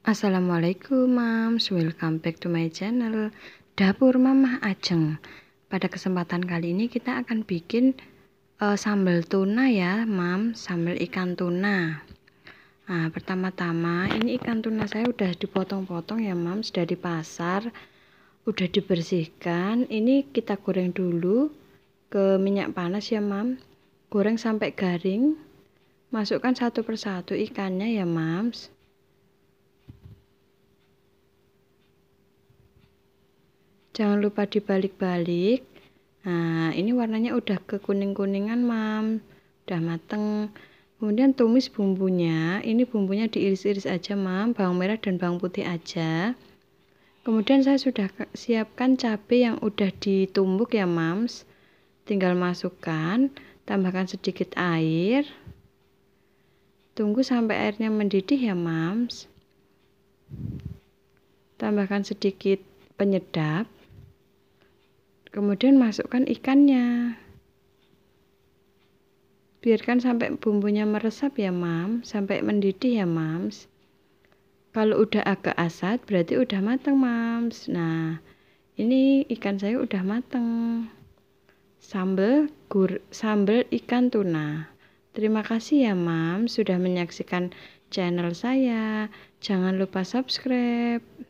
Assalamualaikum Moms, welcome back to my channel Dapur Mamah Ajeng Pada kesempatan kali ini kita akan bikin uh, sambal tuna ya Mam, sambal ikan tuna Nah pertama-tama ini ikan tuna saya udah dipotong-potong ya Mam, sudah di pasar Udah dibersihkan, ini kita goreng dulu ke minyak panas ya Mam Goreng sampai garing Masukkan satu persatu ikannya ya Mams jangan lupa dibalik-balik nah ini warnanya udah kekuning-kuningan mam udah mateng kemudian tumis bumbunya ini bumbunya diiris-iris aja mam bawang merah dan bawang putih aja kemudian saya sudah siapkan cabai yang udah ditumbuk ya mams tinggal masukkan tambahkan sedikit air tunggu sampai airnya mendidih ya mams tambahkan sedikit penyedap kemudian masukkan ikannya biarkan sampai bumbunya meresap ya mam sampai mendidih ya mams kalau udah agak asat berarti udah matang mams nah ini ikan saya udah mateng sambal gur sambal ikan tuna terima kasih ya mam sudah menyaksikan channel saya jangan lupa subscribe